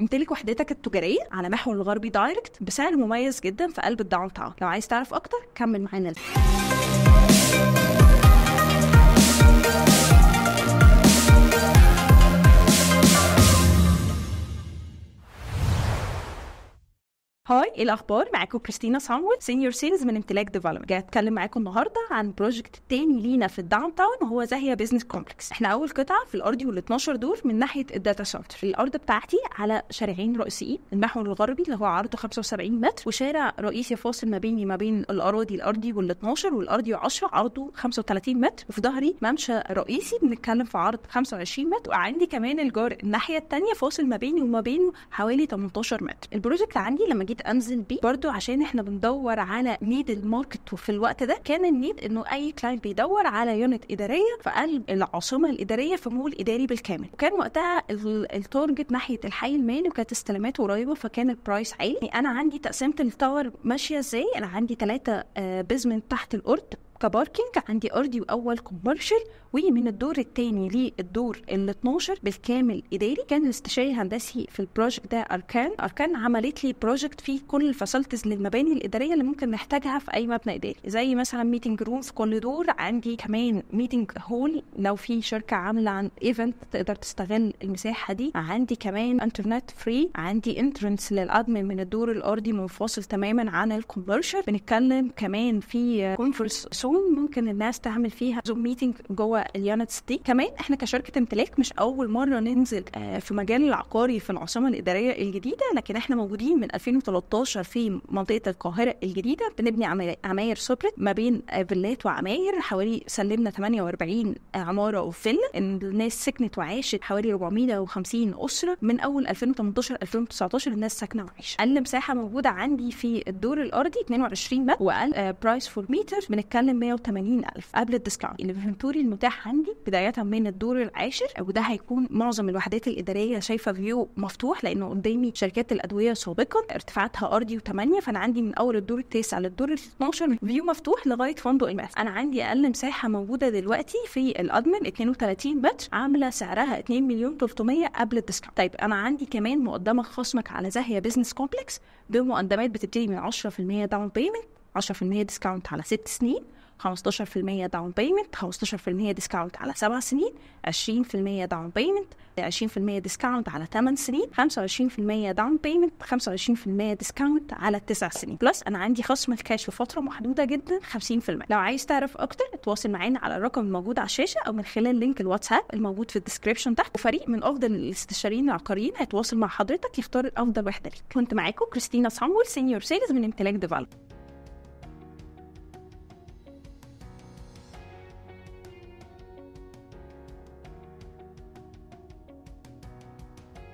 امتلك وحدتك التجارية على محور الغربي دايركت بسعر مميز جدا في قلب الداون تاون لو عايز تعرف أكتر كمل معانا هاي ايه الاخبار معاكم كريستينا صامول سينيور سيلز من امتلاك ديفلوبمنت جاي اتكلم معاكم النهارده عن بروجكت تاني لينا في الداون تاون وهو زاهيه بيزنس كومبلكس احنا اول قطعه في الارض وال 12 دور من ناحيه الداتا سنتر الارض بتاعتي على شارعين رئيسيين المحور الغربي اللي هو عرضه 75 متر وشارع رئيسي فاصل ما بيني ما بين الاراضي الارضي وال 12 والارضي 10 عرضه 35 متر وفي ظهري ممشى رئيسي بنتكلم في عرض 25 متر وعندي كمان الجار الناحيه الثانيه فاصل ما بيني وما بينه حوالي 18 متر البروجكت عندي لما جي اكيد امزن بيه برضو عشان احنا بندور على نيد الماركت وفي الوقت ده كان النيد انه اي كلاينت بيدور على يونت اداريه في قلب العاصمه الاداريه في مول اداري بالكامل وكان وقتها التارجت ناحيه الحي المالي وكانت استلاماته قريبه فكان البرايس عالي يعني انا عندي تقسيمه التاور ماشيه ازاي انا عندي ثلاثه بيزمنت آه، تحت الارض كباركينج عندي ارضي واول كوميرشال ومن الدور الثاني للدور ال 12 بالكامل اداري كان الاستشاري الهندسي في البروجكت ده اركان اركان عملت لي بروجكت فيه كل الفاسيلتيز للمباني الاداريه اللي ممكن نحتاجها في اي مبنى اداري زي مثلا ميتنج روم في كل دور عندي كمان ميتنج هول لو في شركه عامله عن ايفنت تقدر تستغل المساحه دي عندي كمان انترنت فري عندي انترنس للادمن من الدور الارضي منفصل تماما عن الكوميرشال بنتكلم كمان في كونفرنس زوم ممكن الناس تعمل فيها زوم ميتنج جوه اليونتس دي كمان احنا كشركه امتلاك مش اول مره ننزل آه، في مجال العقاري في العاصمه الاداريه الجديده لكن احنا موجودين من 2013 في منطقه القاهره الجديده بنبني عماير سوبرت ما بين فيلات وعماير حوالي سلمنا 48 عماره وفيلا الناس سكنت وعاشت حوالي 450 اسره من اول 2018 2019 الناس ساكنه وعايشه اقل مساحه موجوده عندي في الدور الارضي 22 متر واقل برايس فور متر بنتكلم 180 ألف قبل الديسكاونت الانفنتوري المتاح عندي بدايه من الدور العاشر وده هيكون معظم الوحدات الاداريه شايفه فيو مفتوح لانه قدامي شركات الادويه سابقا ارتفاعاتها ارضي و8 فانا عندي من اول الدور التاسع للدور ال 12 فيو مفتوح لغايه فندق الماس انا عندي اقل مساحه موجوده دلوقتي في الادمن 32 متر عامله سعرها 2 مليون 300 قبل الديسكاونت طيب انا عندي كمان مقدمه خصمك على زاهيه بزنس كومبلكس بمقدمات بتبتدي من 10% داون بيمنت 10% ديسكاونت على 6 سنين 15% داون بيمنت 15% ديسكاونت على 7 سنين 20% داون بيمنت 20% ديسكاونت على 8 سنين 25% داون بيمنت 25% ديسكاونت على 9 سنين بلس انا عندي خصم الكاش لفتره محدوده جدا 50% لو عايز تعرف اكتر اتواصل معانا على الرقم الموجود على الشاشه او من خلال لينك الواتساب الموجود في الديسكربشن تحت وفريق من افضل الاستشاريين العقاريين هيتواصل مع حضرتك يختار الافضل وحده ليك كنت معاكم كريستينا صامول سينيور سيلز من امتلاك ديفلوبمنت